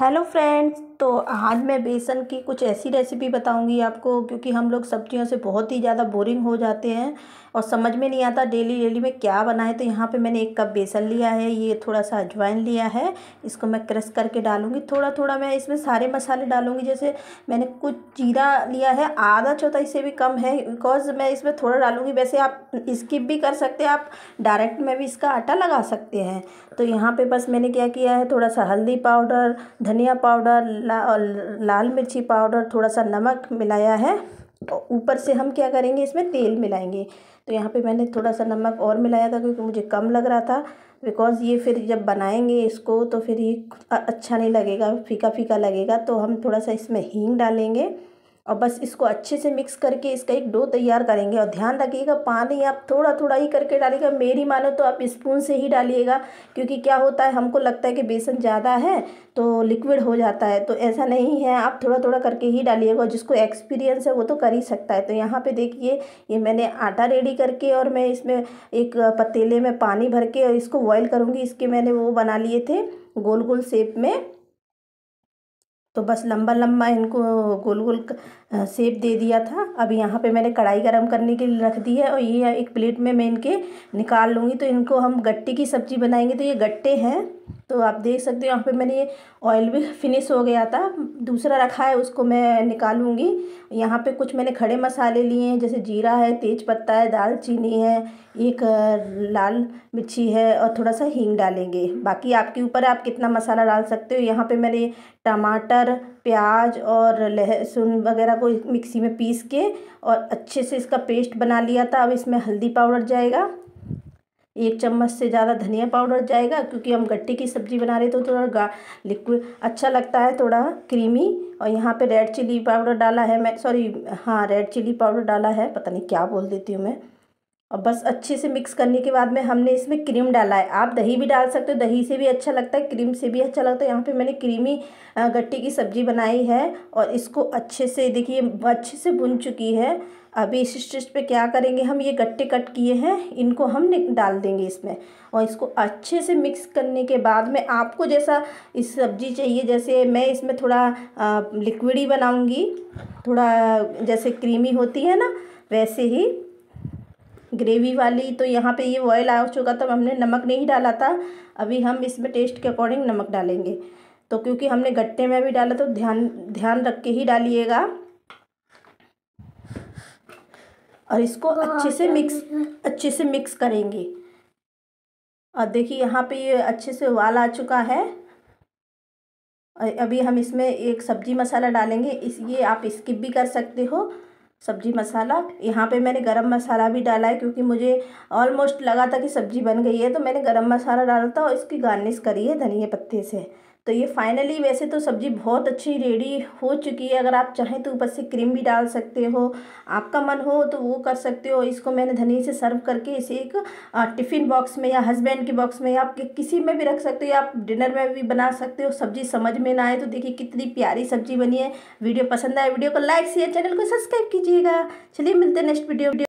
hello friends तो आज मैं बेसन की कुछ ऐसी रेसिपी बताऊंगी आपको क्योंकि हम लोग सब्जियों से बहुत ही ज़्यादा बोरिंग हो जाते हैं और समझ में नहीं आता डेली डेली में क्या बनाए तो यहाँ पे मैंने एक कप बेसन लिया है ये थोड़ा सा अजवाइन लिया है इसको मैं क्रश करके डालूंगी थोड़ा थोड़ा मैं इसमें सारे मसाले डालूँगी जैसे मैंने कुछ जीरा लिया है आधा चौथा इससे भी कम है बिकॉज मैं इसमें थोड़ा डालूँगी वैसे आप स्किप भी कर सकते हैं आप डायरेक्ट में भी इसका आटा लगा सकते हैं तो यहाँ पर बस मैंने क्या किया है थोड़ा सा हल्दी पाउडर धनिया पाउडर ला, लाल मिर्ची पाउडर थोड़ा सा नमक मिलाया है ऊपर से हम क्या करेंगे इसमें तेल मिलाएंगे तो यहाँ पे मैंने थोड़ा सा नमक और मिलाया था क्योंकि मुझे कम लग रहा था बिकॉज़ ये फिर जब बनाएंगे इसको तो फिर ये अच्छा नहीं लगेगा फीका फीका लगेगा तो हम थोड़ा सा इसमें हींग डालेंगे और बस इसको अच्छे से मिक्स करके इसका एक डो तैयार करेंगे और ध्यान रखिएगा पानी आप थोड़ा थोड़ा ही करके डालिएगा मेरी मानो तो आप स्पून से ही डालिएगा क्योंकि क्या होता है हमको लगता है कि बेसन ज़्यादा है तो लिक्विड हो जाता है तो ऐसा नहीं है आप थोड़ा थोड़ा करके ही डालिएगा जिसको एक्सपीरियंस है वो तो कर ही सकता है तो यहाँ पर देखिए ये मैंने आटा रेडी करके और मैं इसमें एक पतीले में पानी भर के और इसको बॉयल करूँगी इसके मैंने वो बना लिए थे गोल गोल शेप में तो बस लंबा लंबा इनको गोल गोल सेप दे दिया था अब यहाँ पे मैंने कढ़ाई गरम करने के लिए रख दी है और ये एक प्लेट में मैं इनके निकाल लूँगी तो इनको हम गट्टे की सब्ज़ी बनाएंगे तो ये गट्टे हैं तो आप देख सकते हो यहाँ पे मैंने ये ऑयल भी फिनिश हो गया था दूसरा रखा है उसको मैं निकालूंगी यहाँ पे कुछ मैंने खड़े मसाले लिए हैं जैसे जीरा है तेज पत्ता है दालचीनी है एक लाल मिर्ची है और थोड़ा सा हींग डालेंगे बाकी आपके ऊपर आप कितना मसाला डाल सकते हो यहाँ पे मैंने टमाटर प्याज और लहसुन वगैरह को मिक्सी में पीस के और अच्छे से इसका पेस्ट बना लिया था अब इसमें हल्दी पाउडर जाएगा एक चम्मच से ज़्यादा धनिया पाउडर जाएगा क्योंकि हम गट्टे की सब्ज़ी बना रहे तो थोड़ा लिक्विड अच्छा लगता है थोड़ा क्रीमी और यहाँ पे रेड चिली पाउडर डाला है मैं सॉरी हाँ रेड चिली पाउडर डाला है पता नहीं क्या बोल देती हूँ मैं और बस अच्छे से मिक्स करने के बाद में हमने इसमें क्रीम डाला है आप दही भी डाल सकते हो दही से भी अच्छा लगता है क्रीम से भी अच्छा लगता है यहाँ पे मैंने क्रीमी गट्टे की सब्ज़ी बनाई है और इसको अच्छे से देखिए अच्छे से भुन चुकी है अभी इस स्टेज पे क्या करेंगे हम ये गट्टे कट किए हैं इनको हम डाल देंगे इसमें और इसको अच्छे से मिक्स करने के बाद में आपको जैसा इस सब्जी चाहिए जैसे मैं इसमें थोड़ा लिक्विड ही बनाऊँगी थोड़ा जैसे क्रीमी होती है ना वैसे ही ग्रेवी वाली तो यहाँ पे ये ऑयल आ चुका था हमने नमक नहीं डाला था अभी हम इसमें टेस्ट के अकॉर्डिंग नमक डालेंगे तो क्योंकि हमने गट्टे में भी डाला तो ध्यान ध्यान रख के ही डालिएगा और इसको हाँ, हाँ, हाँ, अच्छे से मिक्स अच्छे से मिक्स करेंगे और देखिए यहाँ पे ये अच्छे से उबाल आ चुका है अभी हम इसमें एक सब्जी मसाला डालेंगे इस ये आप स्किप भी कर सकते हो सब्जी मसाला यहाँ पे मैंने गरम मसाला भी डाला है क्योंकि मुझे ऑलमोस्ट लगा था कि सब्जी बन गई है तो मैंने गरम मसाला डाला था और इसकी गार्निश करी है धनिया पत्ते से तो ये फाइनली वैसे तो सब्ज़ी बहुत अच्छी रेडी हो चुकी है अगर आप चाहें तो ऊपर से क्रीम भी डाल सकते हो आपका मन हो तो वो कर सकते हो इसको मैंने धनी से सर्व करके इसे एक टिफ़िन बॉक्स में या हस्बैंड के बॉक्स में या आप किसी में भी रख सकते हो या आप डिनर में भी बना सकते हो सब्ज़ी समझ में ना आए तो देखिए कितनी प्यारी सब्ज़ी बनी है वीडियो पसंद आए वीडियो को लाइक शेयर चैनल को सब्सक्राइब कीजिएगा चलिए मिलते हैं नेक्स्ट वीडियो